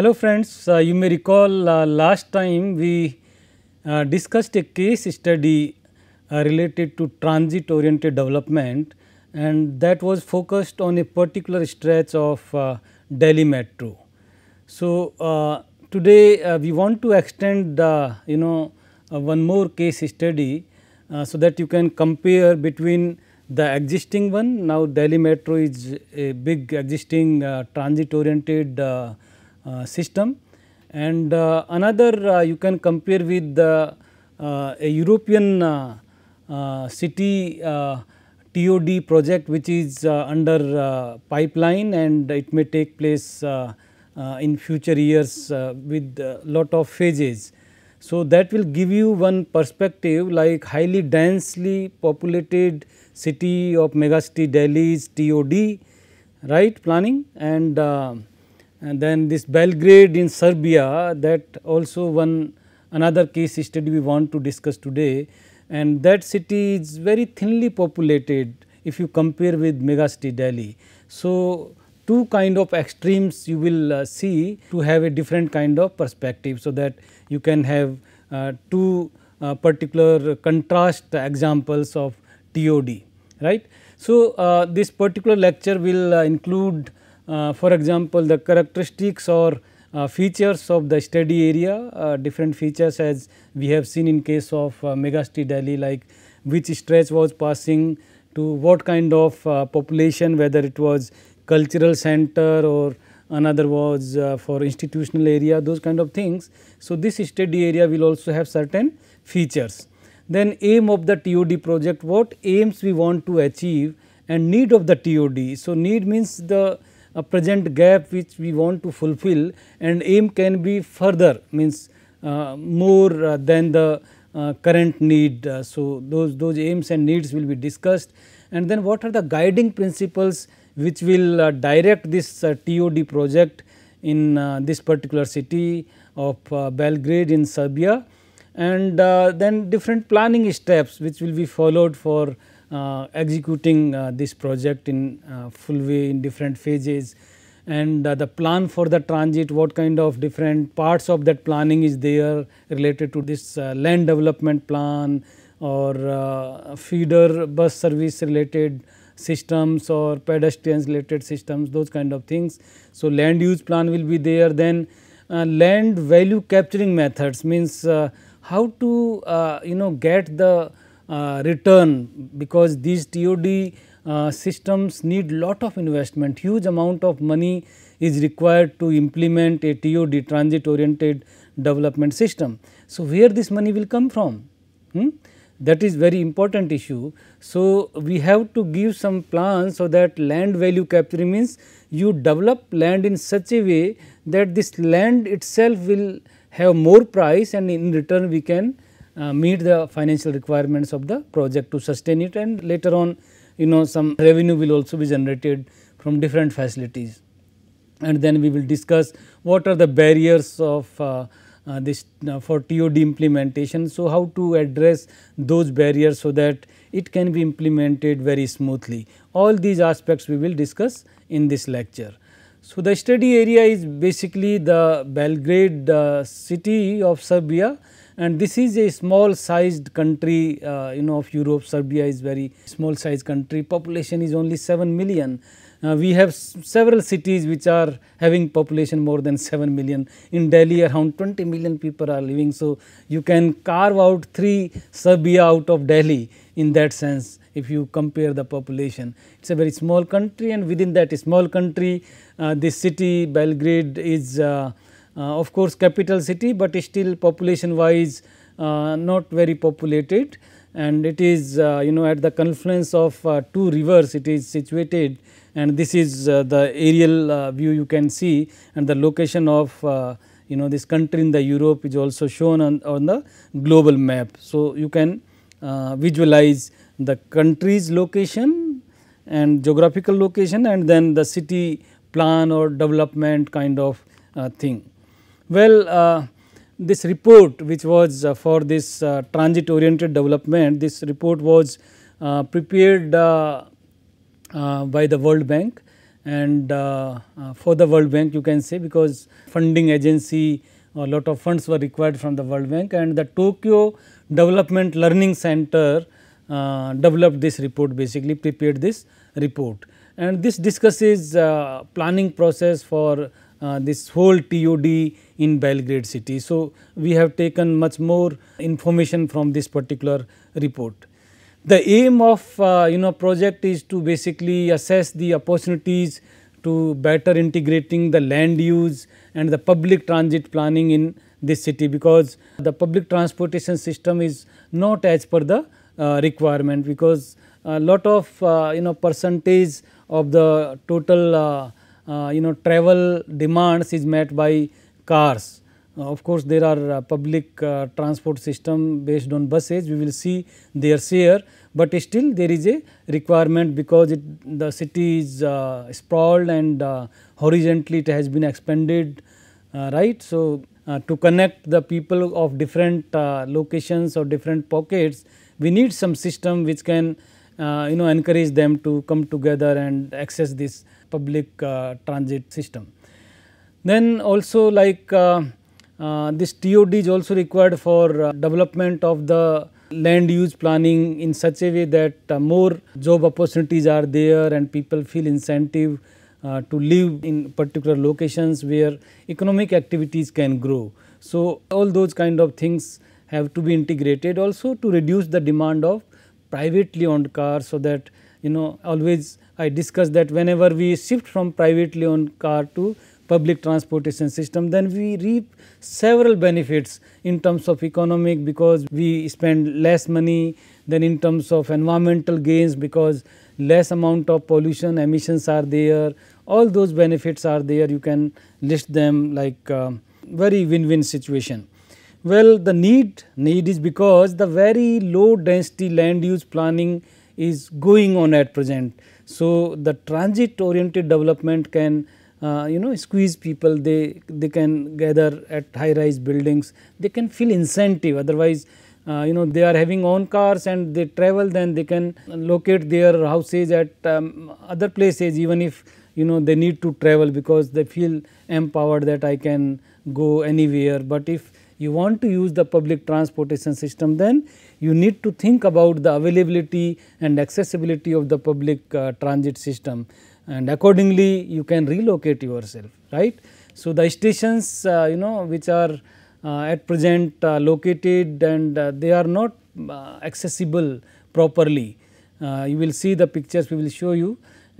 Hello friends, uh, you may recall uh, last time we uh, discussed a case study uh, related to transit oriented development and that was focused on a particular stretch of uh, Delhi metro. So, uh, today we want to extend you know one more case study so that you can compare between the existing one now Delhi metro is a big existing transit oriented uh, system and uh, another uh, you can compare with a European city TOD project which is under pipeline and it may take place in future years with lot of phases. So, that will give you one perspective like highly densely populated city of megacity Delhi's TOD right planning and and then this Belgrade in Serbia that also one another case study we want to discuss today and that city is very thinly populated if you compare with megacity Delhi. So, two kind of extremes you will uh, see to have a different kind of perspective. So, that you can have uh, two uh, particular contrast examples of TOD right. So, uh, this particular lecture will uh, include uh, for example, the characteristics or uh, features of the study area, uh, different features as we have seen in case of uh, Delhi, like which stretch was passing to what kind of population whether it was cultural center or another was uh, for institutional area those kind of things. So, this study area will also have certain features. Then aim of the TOD project what aims we want to achieve and need of the TOD. So, need means the a present gap which we want to fulfill and aim can be further means uh, more uh, than the uh, current need. Uh, so, those, those aims and needs will be discussed and then what are the guiding principles which will uh, direct this uh, TOD project in this particular city of Belgrade in Serbia and then different planning steps which will be followed for uh, executing uh, this project in uh, full way in different phases and the plan for the transit what kind of different parts of that planning is there related to this land development plan or feeder bus service related systems or pedestrians related systems those kind of things. So, land use plan will be there then uh, land value capturing methods means uh, how to uh, you know get the uh, return because these TOD uh, systems need lot of investment, huge amount of money is required to implement a TOD transit oriented development system. So, where this money will come from? Hmm? That is very important issue. So, we have to give some plan so that land value capture means you develop land in such a way that this land itself will have more price and in return we can uh, meet the financial requirements of the project to sustain it and later on you know some revenue will also be generated from different facilities. And then we will discuss what are the barriers of uh, uh, this uh, for TOD implementation. So, how to address those barriers so that it can be implemented very smoothly. All these aspects we will discuss in this lecture. So, the study area is basically the Belgrade uh, city of Serbia and this is a small sized country uh, you know of Europe, Serbia is very small sized country, population is only 7 million. Uh, we have several cities which are having population more than 7 million. In Delhi around 20 million people are living. So, you can carve out 3 Serbia out of Delhi in that sense if you compare the population. It is a very small country and within that small country uh, this city Belgrade is uh, uh, of course, capital city, but still population wise uh, not very populated and it is uh, you know at the confluence of two rivers it is situated and this is the aerial view you can see and the location of you know this country in the Europe is also shown on, on the global map. So, you can uh, visualize the country's location and geographical location and then the city plan or development kind of uh, thing. Well, uh, this report which was uh, for this uh, transit oriented development, this report was prepared by the World Bank and for the World Bank you can say because funding agency a lot of funds were required from the World Bank and the Tokyo Development Learning Center uh, developed this report basically prepared this report. And this discusses uh, planning process for uh, this whole TOD in Belgrade city. So, we have taken much more information from this particular report. The aim of uh, you know project is to basically assess the opportunities to better integrating the land use and the public transit planning in this city because the public transportation system is not as per the uh, requirement because a lot of uh, you know percentage of the total uh, uh, you know travel demands is met by cars. Uh, of course, there are uh, public transport system based on buses we will see their share, but still there is a requirement because it, the city is sprawled and horizontally it has been expanded right. So, uh, to connect the people of different uh, locations or different pockets, we need some system which can uh, you know encourage them to come together and access this public uh, transit system. Then also like uh, uh, this TOD is also required for development of the land use planning in such a way that more job opportunities are there and people feel incentive uh, to live in particular locations where economic activities can grow. So, all those kind of things have to be integrated also to reduce the demand of privately owned cars so that you know always I discussed that whenever we shift from privately owned car to public transportation system, then we reap several benefits in terms of economic because we spend less money, then in terms of environmental gains because less amount of pollution emissions are there, all those benefits are there, you can list them like uh, very win-win situation. Well, the need, need is because the very low density land use planning is going on at present so, the transit oriented development can uh, you know squeeze people they they can gather at high rise buildings they can feel incentive otherwise uh, you know they are having own cars and they travel then they can locate their houses at um, other places even if you know they need to travel because they feel empowered that I can go anywhere but if you want to use the public transportation system then you need to think about the availability and accessibility of the public uh, transit system and accordingly you can relocate yourself right. So, the stations uh, you know which are uh, at present uh, located and uh, they are not uh, accessible properly. you will see the pictures we will show you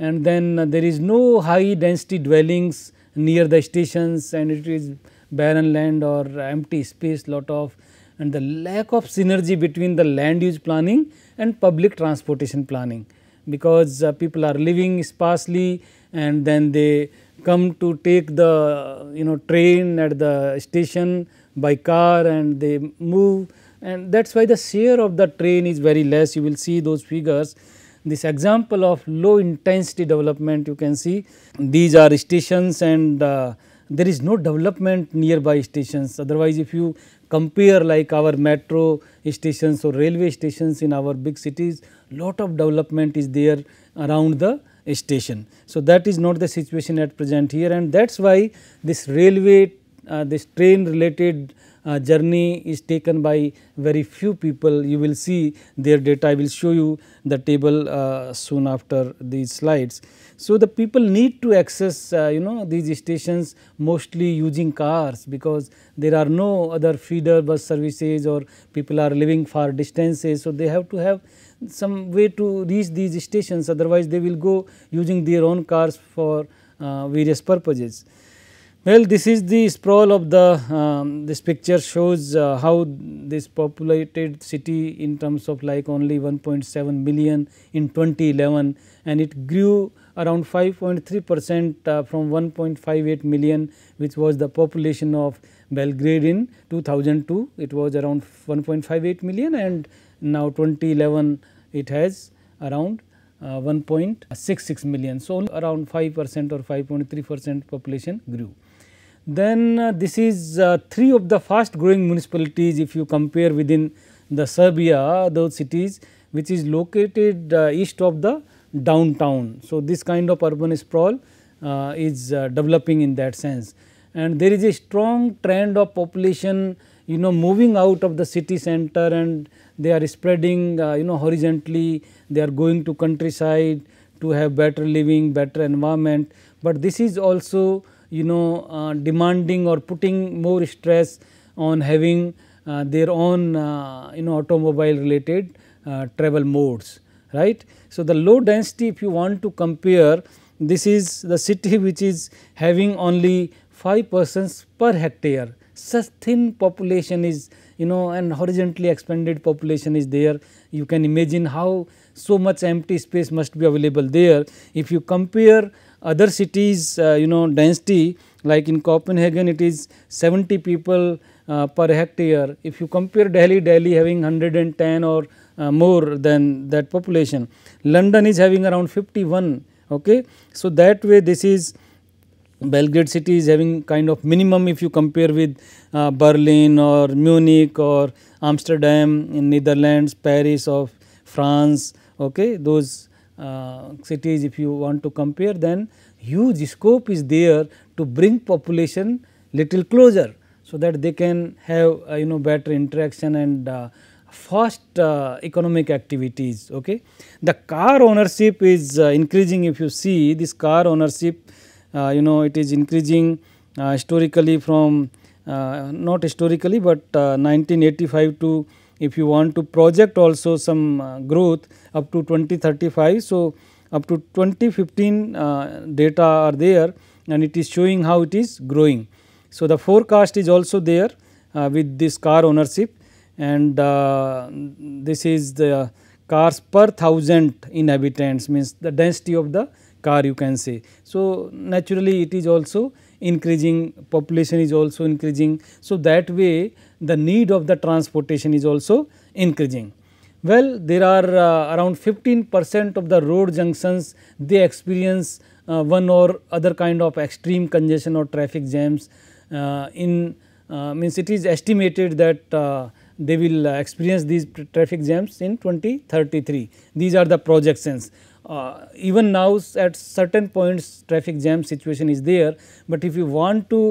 and then there is no high density dwellings near the stations and it is barren land or empty space lot of and the lack of synergy between the land use planning and public transportation planning because uh, people are living sparsely and then they come to take the you know train at the station by car and they move and that is why the share of the train is very less you will see those figures. This example of low intensity development you can see these are stations and uh, there is no development nearby stations. Otherwise, if you compare like our metro stations or railway stations in our big cities, lot of development is there around the station. So, that is not the situation at present here and that is why this railway, uh, this train related uh, journey is taken by very few people you will see their data I will show you the table uh, soon after these slides. So, the people need to access uh, you know these stations mostly using cars because there are no other feeder bus services or people are living far distances. So, they have to have some way to reach these stations otherwise they will go using their own cars for uh, various purposes. Well, this is the sprawl of the um, this picture shows uh, how this populated city in terms of like only 1.7 million in 2011 and it grew around 5.3 percent uh, from 1.58 million which was the population of Belgrade in 2002 it was around 1.58 million and now 2011 it has around 1.66 million. So, around 5 percent or 5.3 percent population grew. Then uh, this is uh, three of the fast growing municipalities if you compare within the Serbia those cities which is located uh, east of the downtown. So, this kind of urban sprawl uh, is uh, developing in that sense and there is a strong trend of population you know moving out of the city center and they are spreading uh, you know horizontally, they are going to countryside to have better living, better environment, but this is also you know uh, demanding or putting more stress on having uh, their own you know automobile related travel modes right. So, the low density if you want to compare this is the city which is having only 5 persons per hectare such thin population is you know and horizontally expanded population is there. You can imagine how so much empty space must be available there. If you compare other cities uh, you know density like in Copenhagen it is 70 people uh, per hectare. If you compare Delhi, Delhi having 110 or uh, more than that population. London is having around 51. Okay. So, that way this is Belgrade city is having kind of minimum if you compare with uh, Berlin or Munich or Amsterdam in Netherlands, Paris of France, okay, those uh, cities if you want to compare then huge scope is there to bring population little closer. So, that they can have uh, you know better interaction and uh, fast uh, economic activities. Okay. The car ownership is uh, increasing if you see this car ownership uh, you know it is increasing uh, historically from uh, not historically, but 1985 to if you want to project also some growth up to 2035. So, up to 2015 data are there and it is showing how it is growing. So, the forecast is also there with this car ownership and this is the cars per thousand inhabitants means the density of the car you can say. So, naturally it is also increasing population is also increasing. So, that way the need of the transportation is also increasing. Well, there are uh, around 15 percent of the road junctions they experience uh, one or other kind of extreme congestion or traffic jams uh, in uh, means it is estimated that uh, they will uh, experience these traffic jams in 2033. These are the projections uh, even now at certain points traffic jam situation is there, but if you want to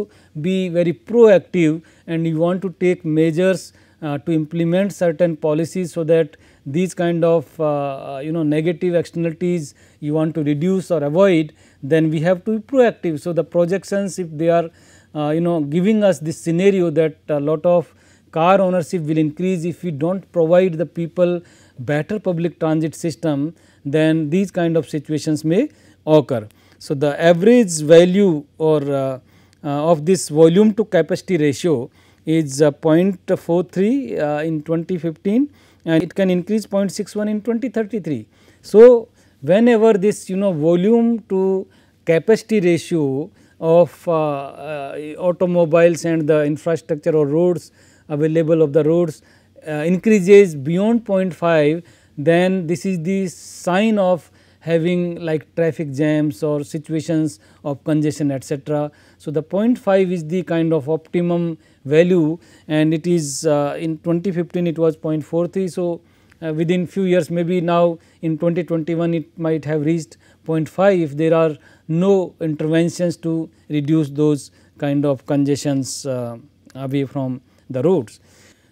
be very proactive and you want to take measures uh, to implement certain policies so that these kind of uh, you know negative externalities you want to reduce or avoid then we have to be proactive. So, the projections if they are uh, you know giving us this scenario that a lot of car ownership will increase if we do not provide the people better public transit system then these kind of situations may occur. So, the average value or uh, uh, of this volume to capacity ratio is uh, 0.43 uh, in 2015 and it can increase 0.61 in 2033. So, whenever this you know volume to capacity ratio of uh, uh, automobiles and the infrastructure or roads available of the roads increases beyond 0.5 then this is the sign of having like traffic jams or situations of congestion etc. So, the 0.5 is the kind of optimum value and it is uh, in 2015 it was 0.43. So, uh, within few years maybe now in 2021 it might have reached 0.5 if there are no interventions to reduce those kind of congestions uh, away from the roads.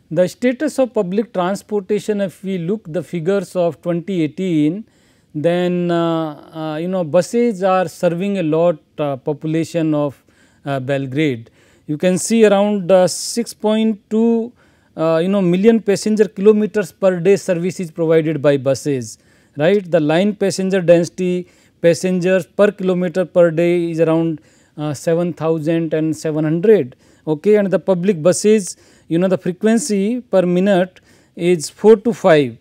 The status of public transportation if we look the figures of 2018 then uh, uh, you know buses are serving a lot uh, population of uh, Belgrade. You can see around uh, 6.2 uh, you know million passenger kilometers per day service is provided by buses right. The line passenger density passengers per kilometer per day is around 7700 okay and the public buses you know the frequency per minute is 4 to 5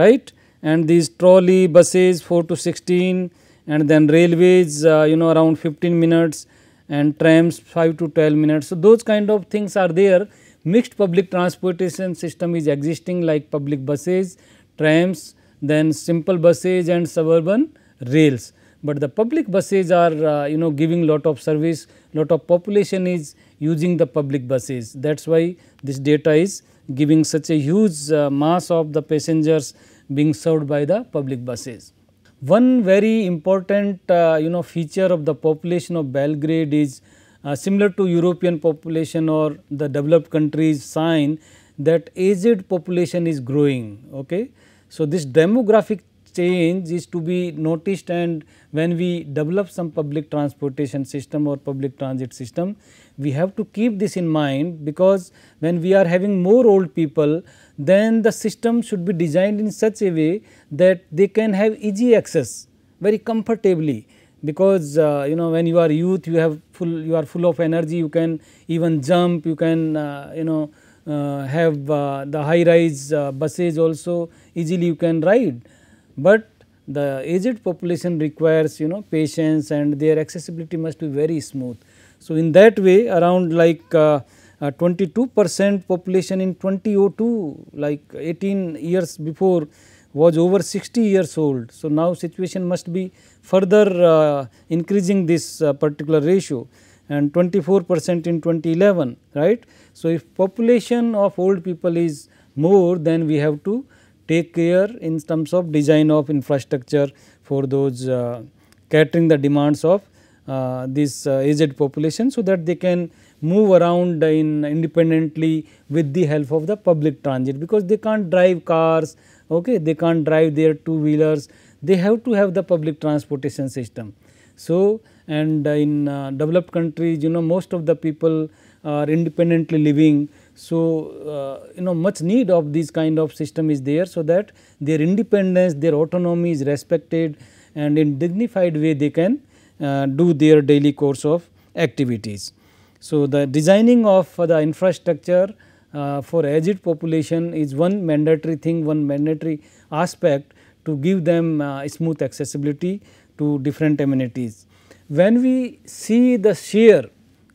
right and these trolley buses 4 to 16 and then railways uh, you know around 15 minutes and trams 5 to 12 minutes. So, those kind of things are there mixed public transportation system is existing like public buses, trams then simple buses and suburban rails. But the public buses are uh, you know giving lot of service lot of population is using the public buses. That is why this data is giving such a huge uh, mass of the passengers being served by the public buses. One very important uh, you know feature of the population of Belgrade is uh, similar to European population or the developed countries sign that aged population is growing. Okay. So, this demographic change is to be noticed and when we develop some public transportation system or public transit system, we have to keep this in mind because when we are having more old people, then the system should be designed in such a way that they can have easy access very comfortably because uh, you know when you are youth you have full you are full of energy you can even jump you can uh, you know uh, have uh, the high rise uh, buses also easily you can ride but the aged population requires you know patience and their accessibility must be very smooth so, in that way around like uh, uh, 22 percent population in 2002 like 18 years before was over 60 years old. So, now situation must be further uh, increasing this particular ratio and 24 percent in 2011 right. So, if population of old people is more then we have to take care in terms of design of infrastructure for those uh, catering the demands of uh, this uh, aged population so that they can move around in independently with the help of the public transit because they can't drive cars okay they can't drive their two wheelers they have to have the public transportation system so and uh, in uh, developed countries you know most of the people are independently living so uh, you know much need of this kind of system is there so that their independence their autonomy is respected and in dignified way they can uh, do their daily course of activities. So, the designing of uh, the infrastructure uh, for aged population is one mandatory thing, one mandatory aspect to give them smooth accessibility to different amenities. When we see the share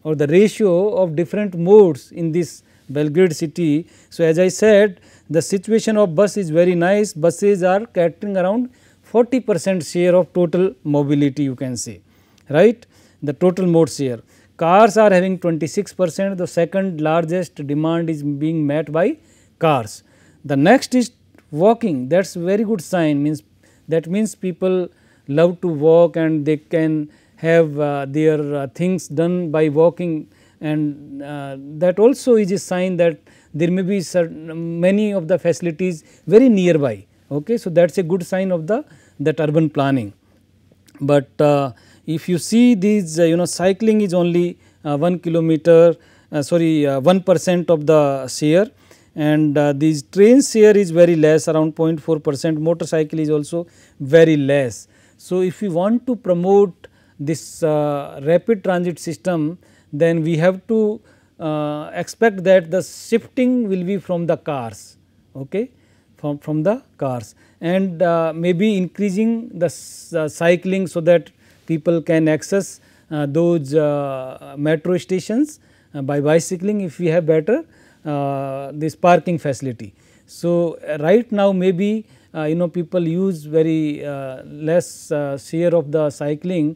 or the ratio of different modes in this Belgrade city. So, as I said the situation of bus is very nice, buses are catering around 40 percent share of total mobility you can say right the total mode share. Cars are having 26 percent, the second largest demand is being met by cars. The next is walking that is very good sign means that means people love to walk and they can have uh, their uh, things done by walking and uh, that also is a sign that there may be certain many of the facilities very nearby. Okay, so that is a good sign of the that urban planning. But uh, if you see these uh, you know cycling is only uh, 1 kilometer uh, sorry 1 percent of the share and uh, these train here is is very less around 0.4 percent motorcycle is also very less. So, if we want to promote this uh, rapid transit system then we have to uh, expect that the shifting will be from the cars okay from from the cars and maybe increasing the cycling so that people can access uh, those uh, metro stations uh, by bicycling if we have better this parking facility. So, right now maybe you know people use very less share of the cycling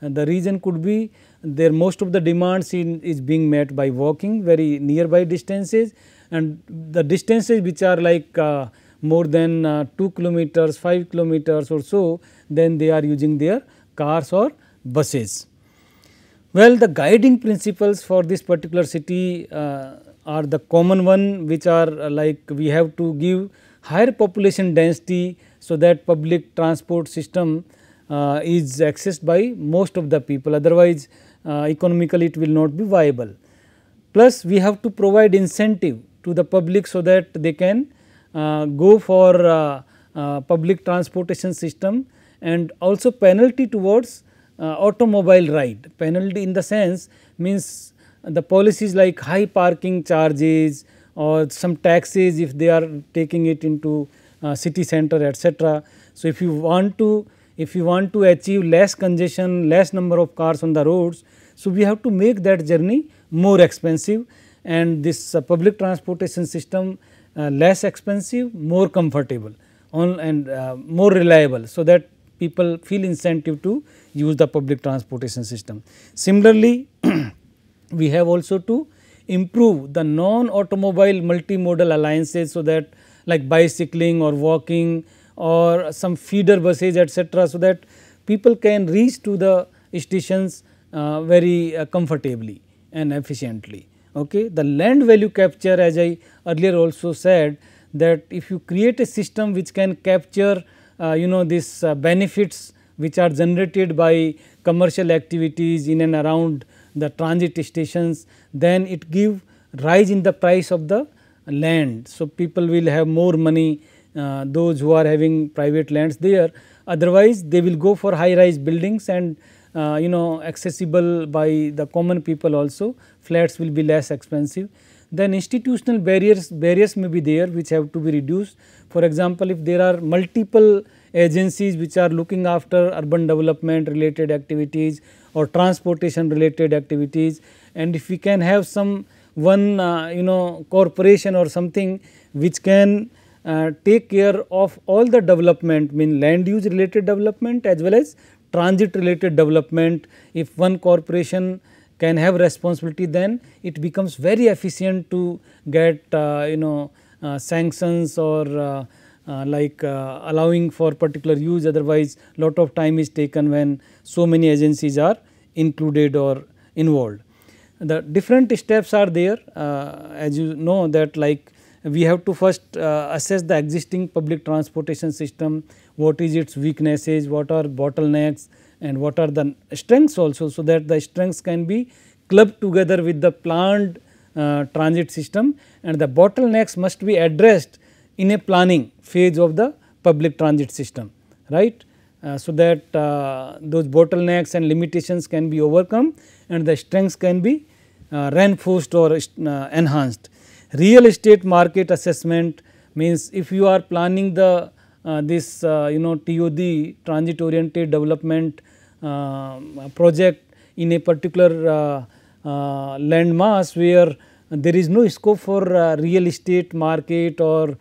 and the reason could be there most of the demands in, is being met by walking very nearby distances and the distances which are like uh, more than uh, 2 kilometers, 5 kilometers or so, then they are using their cars or buses. Well, the guiding principles for this particular city uh, are the common one which are uh, like we have to give higher population density. So, that public transport system uh, is accessed by most of the people otherwise uh, economically it will not be viable. Plus we have to provide incentive to the public so that they can uh, go for uh, public transportation system and also penalty towards uh, automobile ride. Penalty in the sense means the policies like high parking charges or some taxes if they are taking it into uh, city center etc. So, if you want to if you want to achieve less congestion, less number of cars on the roads, so we have to make that journey more expensive and this uh, public transportation system uh, less expensive, more comfortable on and uh, more reliable. So, that people feel incentive to use the public transportation system. Similarly, we have also to improve the non automobile multimodal alliances so that like bicycling or walking or some feeder buses etc. so that people can reach to the stations uh, very uh, comfortably and efficiently. Okay. The land value capture as I earlier also said that if you create a system which can capture uh, you know these uh, benefits which are generated by commercial activities in and around the transit stations, then it give rise in the price of the land. So, people will have more money uh, those who are having private lands there otherwise they will go for high rise buildings and uh, you know accessible by the common people also flats will be less expensive then institutional barriers barriers may be there which have to be reduced. For example, if there are multiple agencies which are looking after urban development related activities or transportation related activities and if we can have some one uh, you know corporation or something which can uh, take care of all the development mean land use related development as well as transit related development if one corporation can have responsibility then it becomes very efficient to get uh, you know uh, sanctions or uh, uh, like uh, allowing for particular use otherwise lot of time is taken when so many agencies are included or involved. The different steps are there as you know that like we have to first assess the existing public transportation system, what is its weaknesses, what are bottlenecks, and what are the strengths also. So, that the strengths can be clubbed together with the planned uh, transit system and the bottlenecks must be addressed in a planning phase of the public transit system right. Uh, so, that uh, those bottlenecks and limitations can be overcome and the strengths can be uh, reinforced or uh, enhanced. Real estate market assessment means if you are planning the uh, this you know TOD transit oriented development uh, project in a particular uh, uh, land mass where there is no scope for real estate market or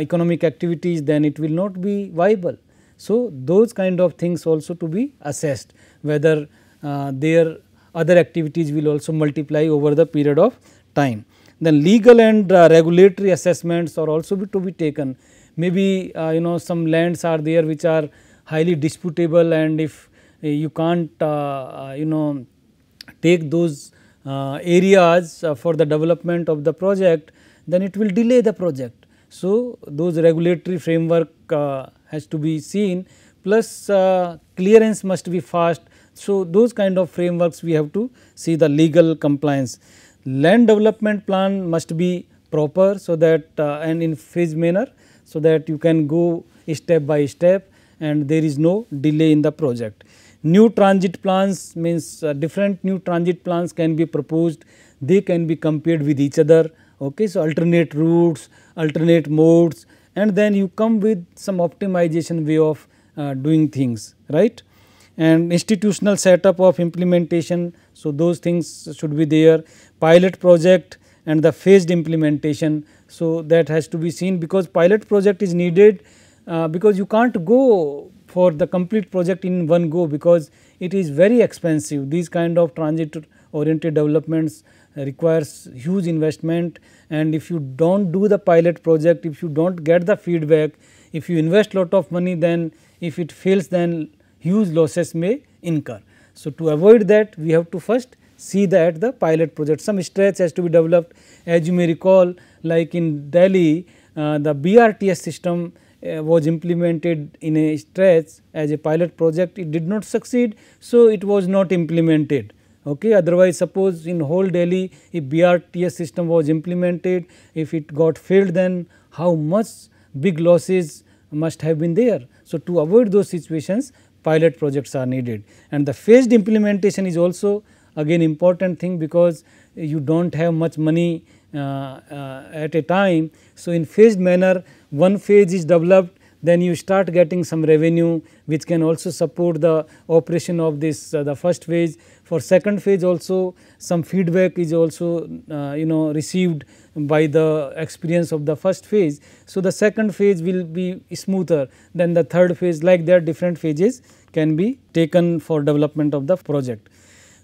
economic activities then it will not be viable. So, those kind of things also to be assessed whether their other activities will also multiply over the period of time. Then legal and uh, regulatory assessments are also be to be taken. Maybe uh, you know some lands are there which are highly disputable and if uh, you can't uh, uh, you know take those areas for the development of the project then it will delay the project. So, those regulatory framework has to be seen plus clearance must be fast. So, those kind of frameworks we have to see the legal compliance. Land development plan must be proper so that uh, and in phase manner so that you can go step by step and there is no delay in the project. New transit plans means uh, different new transit plans can be proposed, they can be compared with each other. Okay, so, alternate routes, alternate modes and then you come with some optimization way of uh, doing things right and institutional setup of implementation. So, those things should be there pilot project and the phased implementation. So, that has to be seen because pilot project is needed uh, because you can't go for the complete project in one go because it is very expensive. These kind of transit oriented developments requires huge investment and if you do not do the pilot project, if you do not get the feedback, if you invest lot of money then if it fails then huge losses may incur. So, to avoid that we have to first see that the pilot project some stretch has to be developed as you may recall like in Delhi uh, the BRTS system uh, was implemented in a stretch as a pilot project it did not succeed. So, it was not implemented okay otherwise suppose in whole Delhi if BRTS system was implemented if it got failed then how much big losses must have been there. So, to avoid those situations pilot projects are needed and the phased implementation is also again important thing because you do not have much money uh, uh, at a time. So, in phased manner one phase is developed then you start getting some revenue which can also support the operation of this uh, the first phase. For second phase also some feedback is also uh, you know received by the experience of the first phase. So, the second phase will be smoother than the third phase like that different phases can be taken for development of the project.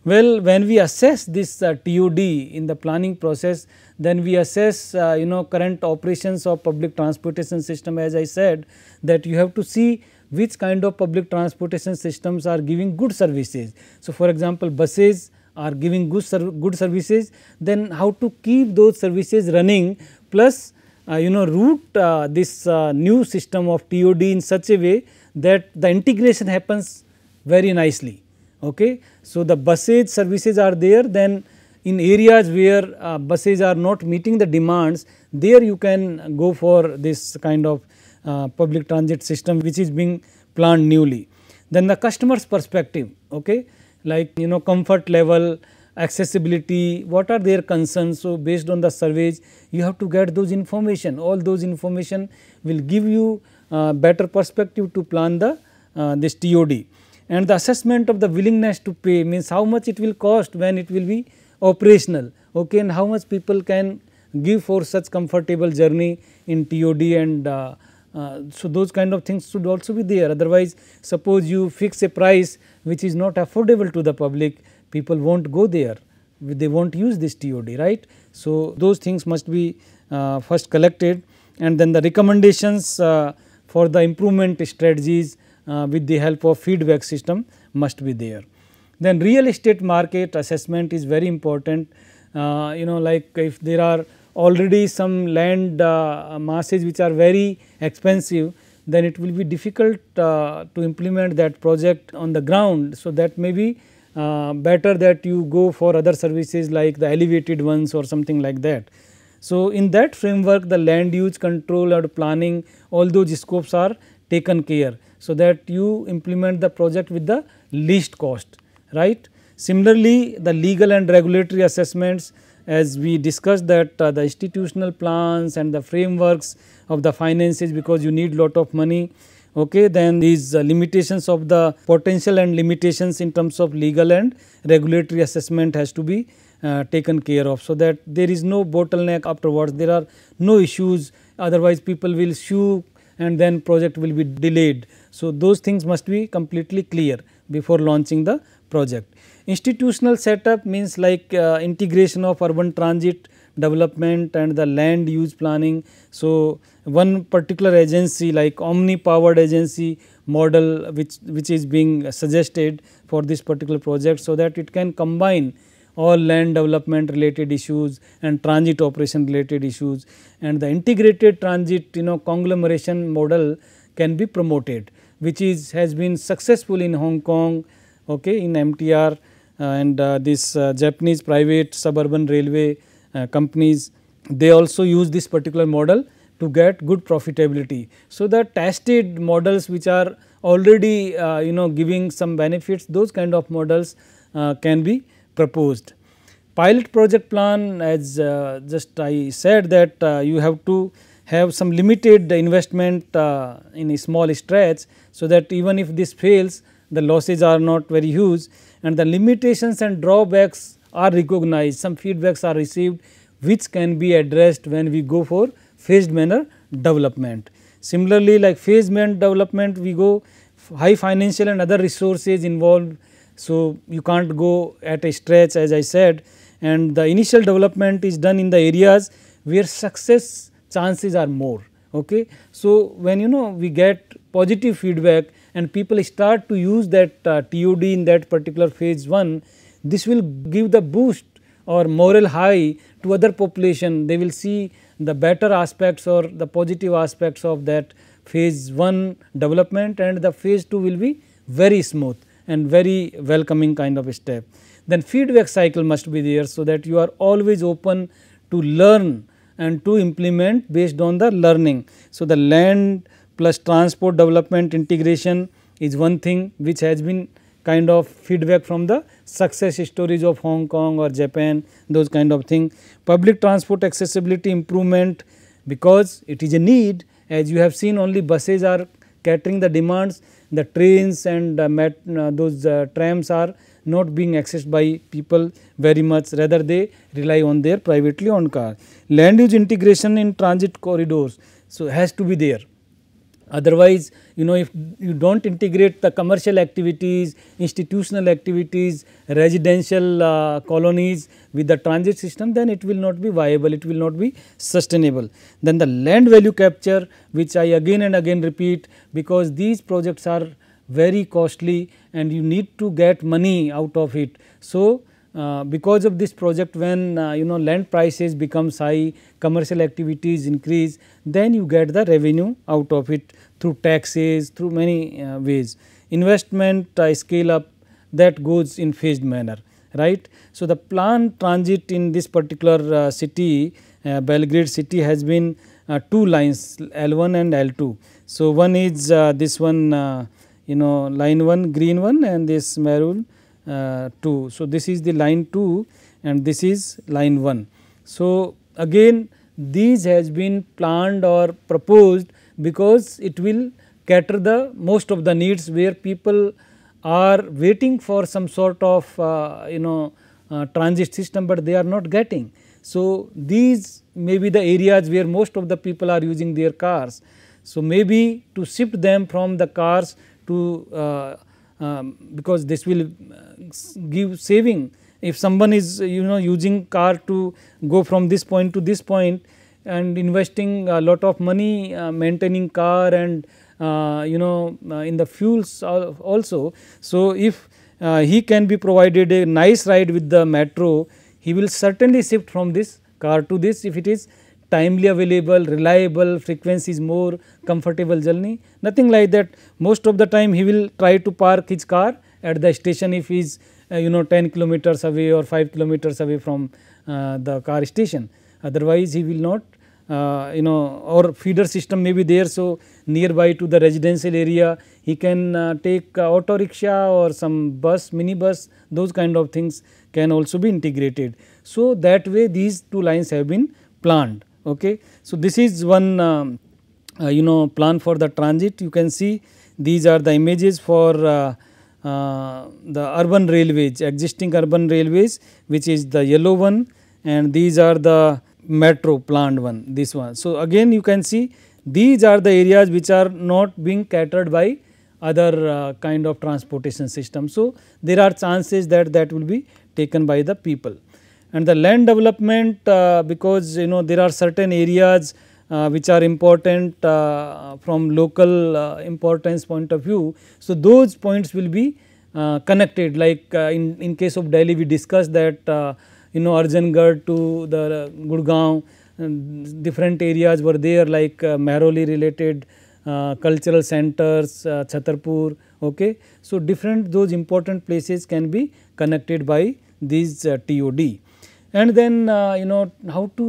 Well, when we assess this uh, TOD in the planning process then we assess uh, you know current operations of public transportation system as I said that you have to see which kind of public transportation systems are giving good services. So, for example, buses are giving good, good services then how to keep those services running plus uh, you know route uh, this uh, new system of TOD in such a way that the integration happens very nicely. Okay. So, the buses services are there then in areas where uh, buses are not meeting the demands there you can go for this kind of uh, public transit system which is being planned newly. Then the customer's perspective okay like you know comfort level, accessibility, what are their concerns. So, based on the surveys you have to get those information all those information will give you uh, better perspective to plan the uh, this TOD and the assessment of the willingness to pay means how much it will cost when it will be operational okay and how much people can give for such comfortable journey in TOD and uh, uh, so those kind of things should also be there otherwise suppose you fix a price which is not affordable to the public people won't go there they won't use this TOD right. So those things must be uh, first collected and then the recommendations uh, for the improvement strategies uh, with the help of feedback system must be there. Then real estate market assessment is very important, uh, you know like if there are already some land uh, masses which are very expensive, then it will be difficult uh, to implement that project on the ground. So, that may be uh, better that you go for other services like the elevated ones or something like that. So, in that framework the land use control and planning all those scopes are taken care. So, that you implement the project with the least cost right. Similarly, the legal and regulatory assessments as we discussed that uh, the institutional plans and the frameworks of the finances because you need lot of money okay then these uh, limitations of the potential and limitations in terms of legal and regulatory assessment has to be uh, taken care of so that there is no bottleneck afterwards there are no issues otherwise people will sue and then project will be delayed so those things must be completely clear before launching the project. Institutional setup means like uh, integration of urban transit development and the land use planning. So, one particular agency like omni powered agency model which, which is being suggested for this particular project. So, that it can combine all land development related issues and transit operation related issues and the integrated transit you know conglomeration model can be promoted which is has been successful in Hong Kong, okay, in MTR uh, and uh, this uh, Japanese private suburban railway companies they also use this particular model to get good profitability. So, the tested models which are already you know giving some benefits those kind of models can be proposed pilot project plan as uh, just I said that uh, you have to have some limited investment uh, in a small stretch. So, that even if this fails the losses are not very huge and the limitations and drawbacks are recognized, some feedbacks are received which can be addressed when we go for phased manner development. Similarly, like phased manner development we go high financial and other resources involved. So, you can't go at a stretch as I said and the initial development is done in the areas where success chances are more. Okay. So, when you know we get positive feedback and people start to use that uh, TOD in that particular phase 1, this will give the boost or moral high to other population. They will see the better aspects or the positive aspects of that phase 1 development and the phase 2 will be very smooth and very welcoming kind of step. Then feedback cycle must be there so that you are always open to learn and to implement based on the learning. So, the land plus transport development integration is one thing which has been kind of feedback from the success stories of Hong Kong or Japan those kind of thing. Public transport accessibility improvement because it is a need as you have seen only buses are catering the demands the trains and uh, met, uh, those uh, trams are not being accessed by people very much rather they rely on their privately owned car. Land use integration in transit corridors so has to be there Otherwise, you know if you do not integrate the commercial activities, institutional activities, residential uh, colonies with the transit system then it will not be viable, it will not be sustainable. Then the land value capture which I again and again repeat because these projects are very costly and you need to get money out of it. So, uh, because of this project when uh, you know land prices becomes high commercial activities increase then you get the revenue out of it through taxes through many uh, ways investment uh, scale up that goes in phased manner right so the planned transit in this particular uh, city belgrade city has been two lines l1 and l2 so one is this one you know line 1 green one and this maroon uh, 2. So, this is the line 2 and this is line 1. So, again these has been planned or proposed because it will cater the most of the needs where people are waiting for some sort of uh, you know uh, transit system, but they are not getting. So, these may be the areas where most of the people are using their cars. So, maybe to shift them from the cars to uh, um, because this will uh, give saving if someone is you know using car to go from this point to this point and investing a lot of money uh, maintaining car and uh, you know uh, in the fuels also. So, if uh, he can be provided a nice ride with the metro he will certainly shift from this car to this if it is timely available, reliable, frequency is more, comfortable journey, nothing like that. Most of the time he will try to park his car at the station if he is uh, you know 10 kilometers away or 5 kilometers away from uh, the car station. Otherwise he will not uh, you know or feeder system may be there. So, nearby to the residential area he can take auto rickshaw or some bus, mini bus those kind of things can also be integrated. So, that way these two lines have been planned. Okay. So, this is one um, uh, you know plan for the transit you can see these are the images for uh, uh, the urban railways existing urban railways which is the yellow one and these are the metro planned one this one. So, again you can see these are the areas which are not being catered by other uh, kind of transportation system. So, there are chances that that will be taken by the people and the land development uh, because you know there are certain areas uh, which are important uh, from local uh, importance point of view. So, those points will be uh, connected like uh, in, in case of Delhi we discussed that you know Arjangarh to the Gurgaon different areas were there like Maroli related cultural centers, uh, Chhatarpur. Okay. So, different those important places can be connected by these TOD and then uh, you know how to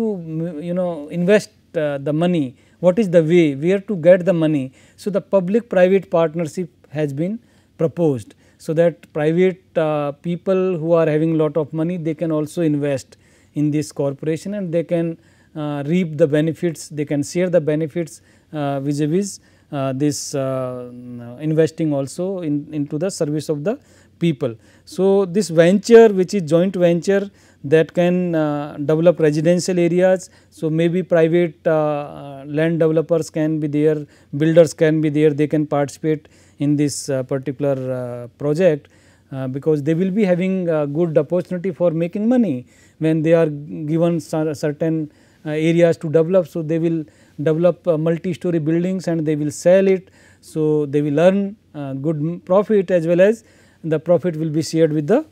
you know invest uh, the money, what is the way, where to get the money. So, the public private partnership has been proposed. So, that private uh, people who are having lot of money they can also invest in this corporation and they can uh, reap the benefits, they can share the benefits uh, vis-a-vis uh, this investing also in, into the service of the people. So, this venture which is joint venture that can uh, develop residential areas. So, maybe private uh, land developers can be there, builders can be there, they can participate in this uh, particular uh, project uh, because they will be having uh, good opportunity for making money when they are given certain areas to develop. So, they will develop multi-story buildings and they will sell it. So, they will earn good profit as well as the profit will be shared with the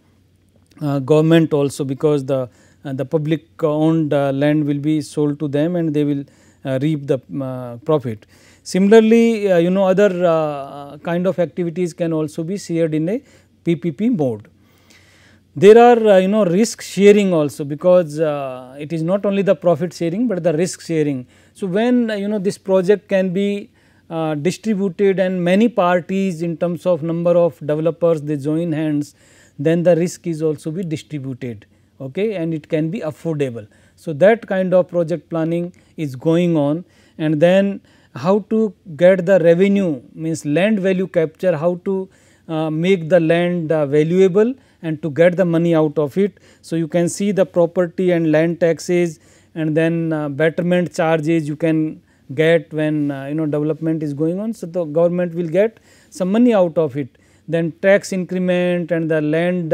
uh, government also because the uh, the public owned uh, land will be sold to them and they will reap the profit. Similarly, you know other kind of activities can also be shared in a PPP mode. There are you know risk sharing also because it is not only the profit sharing but the risk sharing. So, when you know this project can be distributed and many parties in terms of number of developers they join hands then the risk is also be distributed okay, and it can be affordable. So, that kind of project planning is going on and then how to get the revenue means land value capture, how to uh, make the land uh, valuable and to get the money out of it. So, you can see the property and land taxes and then uh, betterment charges you can get when uh, you know development is going on. So, the government will get some money out of it then tax increment and the land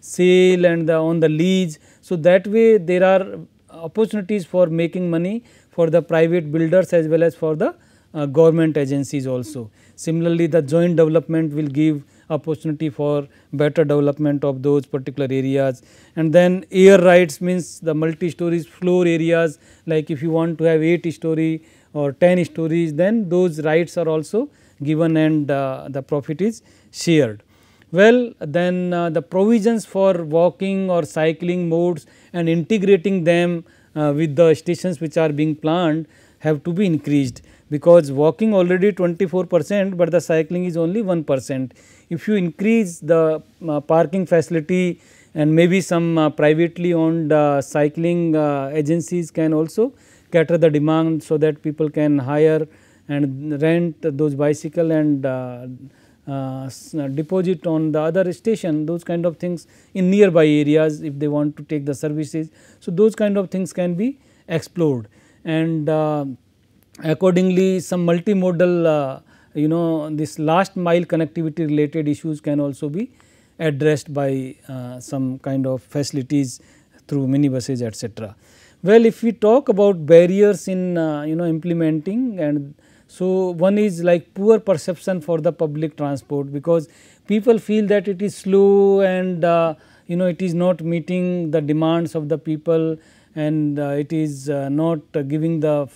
sale and the on the lease. So, that way there are opportunities for making money for the private builders as well as for the uh, government agencies also. Similarly, the joint development will give opportunity for better development of those particular areas and then air rights means the multi stories floor areas like if you want to have 8 story or 10 stories then those rights are also given and uh, the profit is shared. Well then uh, the provisions for walking or cycling modes and integrating them uh, with the stations which are being planned have to be increased because walking already 24 percent, but the cycling is only 1 percent. If you increase the uh, parking facility and maybe some uh, privately owned uh, cycling agencies can also cater the demand, so that people can hire and rent those bicycle and uh, uh deposit on the other station those kind of things in nearby areas if they want to take the services. So, those kind of things can be explored and uh, accordingly some multimodal uh, you know this last mile connectivity related issues can also be addressed by uh, some kind of facilities through minibuses etc. Well, if we talk about barriers in uh, you know implementing and so, one is like poor perception for the public transport because people feel that it is slow and uh, you know it is not meeting the demands of the people and uh, it is uh, not giving the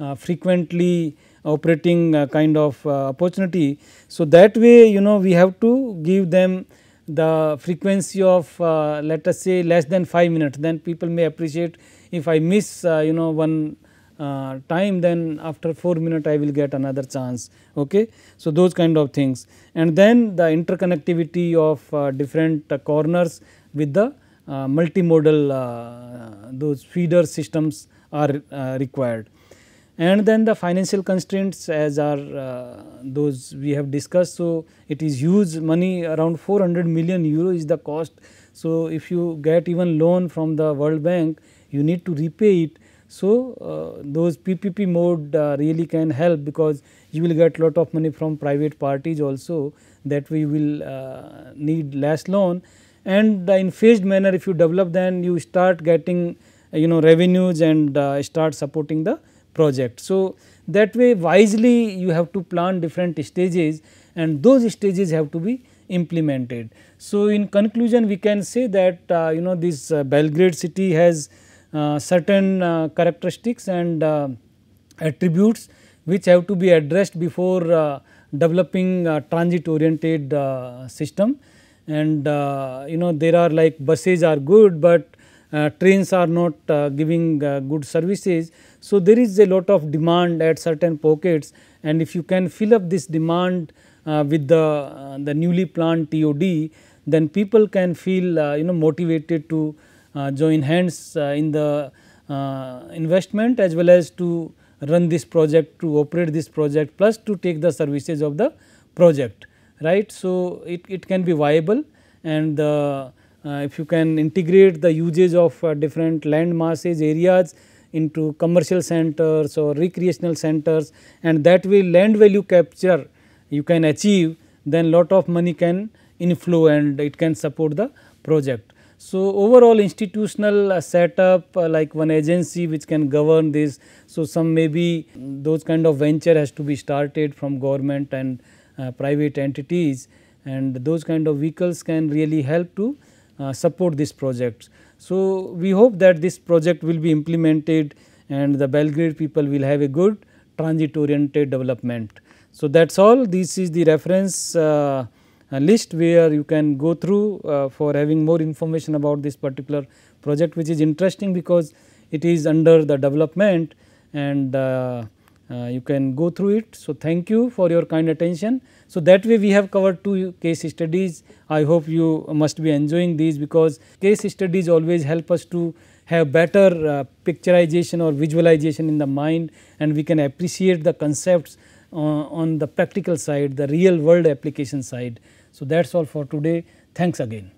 uh, frequently operating uh, kind of uh, opportunity. So, that way you know we have to give them the frequency of let us say less than 5 minutes then people may appreciate if I miss you know one uh, time then after 4 minute I will get another chance. Okay. So, those kind of things and then the interconnectivity of uh, different uh, corners with the uh, multimodal uh, those feeder systems are required. And then the financial constraints as are those we have discussed. So, it is huge money around 400 million euro is the cost. So, if you get even loan from the World Bank you need to repay it so, uh, those PPP mode uh, really can help because you will get lot of money from private parties also that we will uh, need less loan and in phased manner if you develop then you start getting you know revenues and start supporting the project. So, that way wisely you have to plan different stages and those stages have to be implemented. So, in conclusion we can say that uh, you know this uh, Belgrade city has uh, certain uh, characteristics and uh, attributes which have to be addressed before developing transit oriented system and you know there are like buses are good, but uh, trains are not uh, giving uh, good services. So, there is a lot of demand at certain pockets and if you can fill up this demand with the, the newly planned TOD, then people can feel you know motivated to uh, join hands uh, in the uh, investment as well as to run this project to operate this project plus to take the services of the project right. So, it, it can be viable and the, uh, if you can integrate the usage of uh, different land masses areas into commercial centers or recreational centers and that way land value capture you can achieve then lot of money can inflow and it can support the project. So, overall institutional uh, setup uh, like one agency which can govern this. So, some maybe those kind of venture has to be started from government and uh, private entities and those kind of vehicles can really help to uh, support these projects. So, we hope that this project will be implemented and the Belgrade people will have a good transit oriented development. So, that is all this is the reference uh, list where you can go through uh, for having more information about this particular project which is interesting because it is under the development and uh, uh, you can go through it. So, thank you for your kind attention. So, that way we have covered two case studies. I hope you must be enjoying these because case studies always help us to have better uh, picturization or visualization in the mind and we can appreciate the concepts uh, on the practical side, the real world application side. So, that is all for today. Thanks again.